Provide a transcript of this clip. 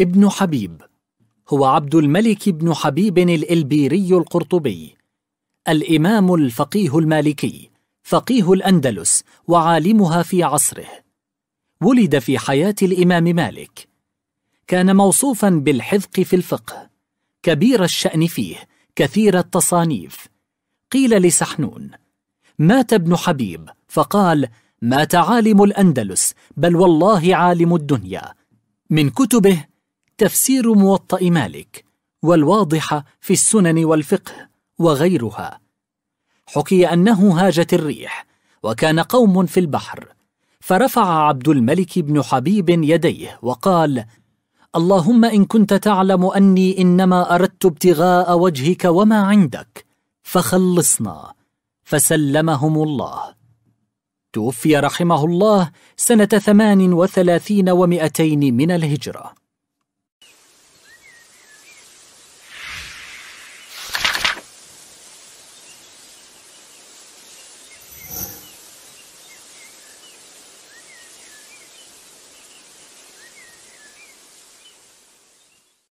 ابن حبيب هو عبد الملك بن حبيب الإلبيري القرطبي الإمام الفقيه المالكي فقيه الأندلس وعالمها في عصره ولد في حياة الإمام مالك كان موصوفا بالحذق في الفقه كبير الشأن فيه كثير التصانيف قيل لسحنون مات ابن حبيب فقال مات عالم الأندلس بل والله عالم الدنيا من كتبه تفسير موطأ مالك والواضحة في السنن والفقه وغيرها حكي أنه هاجت الريح وكان قوم في البحر فرفع عبد الملك بن حبيب يديه وقال اللهم إن كنت تعلم أني إنما أردت ابتغاء وجهك وما عندك فخلصنا فسلمهم الله توفي رحمه الله سنة ثمان وثلاثين ومئتين من الهجرة